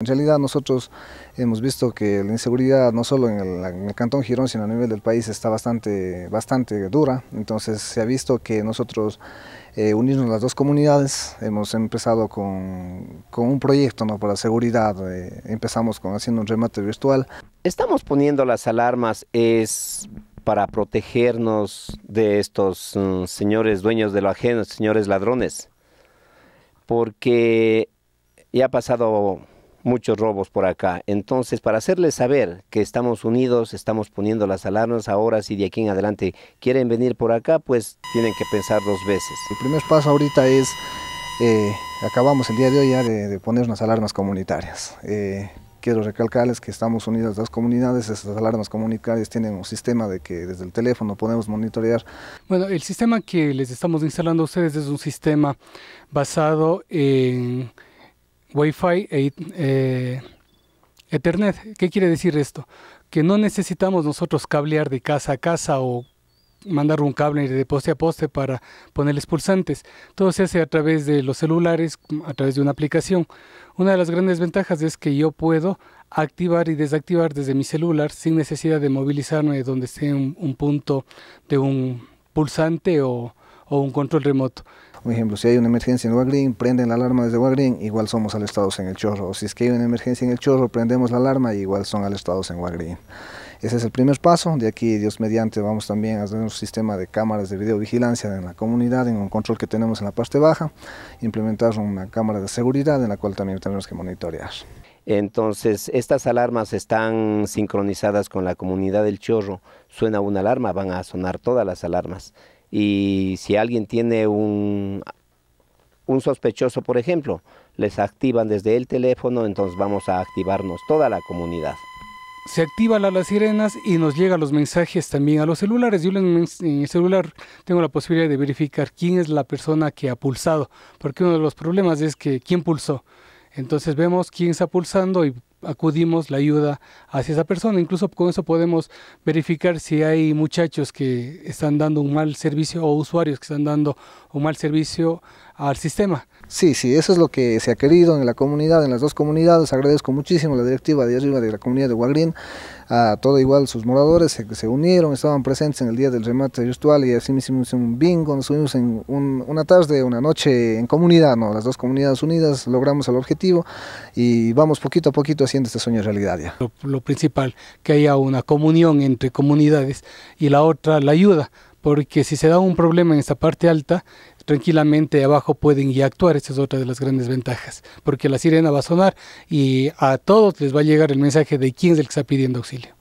En realidad nosotros hemos visto que la inseguridad no solo en el, Cantón Girón, sino a nivel del país está bastante, bastante dura, entonces se ha visto que nosotros eh, unirnos las dos comunidades, hemos empezado con, un proyecto ¿no? para seguridad, eh, empezamos con haciendo un remate virtual. Estamos poniendo las alarmas, es para protegernos de estos mm, señores dueños de lo ajeno, señores ladrones, porque ya ha pasado muchos robos por acá. Entonces, para hacerles saber que estamos unidos, estamos poniendo las alarmas ahora, si de aquí en adelante quieren venir por acá, pues tienen que pensar dos veces. El primer paso ahorita es, eh, acabamos el día de hoy ya de, poner unas alarmas comunitarias. Eh, quiero recalcarles que estamos unidas las comunidades, esas alarmas comunitarias tienen un sistema de que desde el teléfono podemos monitorear. Bueno, el sistema que les estamos instalando a ustedes es un sistema basado en Wi-Fi e eh, Ethernet. ¿Qué quiere decir esto? Que no necesitamos nosotros cablear de casa a casa o mandar un cable de poste a poste para ponerles pulsantes. Todo se hace a través de los celulares, a través de una aplicación. Una de las grandes ventajas es que yo puedo activar y desactivar desde mi celular sin necesidad de movilizarme donde esté un punto de un pulsante o, o un control remoto. Por ejemplo, si hay una emergencia en Wagrin, prenden la alarma desde Wagrin, igual somos alestados en el chorro. O si es que hay una emergencia en el chorro, prendemos la alarma, igual son alestados en Wagrin. Ese es el primer paso. De aquí, Dios mediante, vamos también a hacer un sistema de cámaras de videovigilancia en la comunidad, en un control que tenemos en la parte baja, implementar una cámara de seguridad en la cual también tenemos que monitorear. Entonces, estas alarmas están sincronizadas con la comunidad del Chorro. Suena una alarma, van a sonar todas las alarmas y si alguien tiene un, un sospechoso, por ejemplo, les activan desde el teléfono, entonces vamos a activarnos toda la comunidad se activan las sirenas y nos llegan los mensajes también a los celulares. Yo en el celular tengo la posibilidad de verificar quién es la persona que ha pulsado, porque uno de los problemas es que quién pulsó. Entonces vemos quién está pulsando y acudimos la ayuda hacia esa persona. Incluso con eso podemos verificar si hay muchachos que están dando un mal servicio o usuarios que están dando un mal servicio al sistema. Sí, sí, eso es lo que se ha querido en la comunidad, en las dos comunidades. Agradezco muchísimo la directiva de arriba de la comunidad de Guagrín, a todo igual sus moradores que se unieron, estaban presentes en el día del remate virtual y así hicimos un bingo, nos unimos en una tarde, una noche en comunidad, ¿no? las dos comunidades unidas, logramos el objetivo y vamos poquito a poquito haciendo este sueño realidad lo principal, que haya una comunión entre comunidades y la otra, la ayuda porque si se da un problema en esta parte alta, tranquilamente abajo pueden y actuar. Esta es otra de las grandes ventajas, porque la sirena va a sonar y a todos les va a llegar el mensaje de quién es el que está pidiendo auxilio.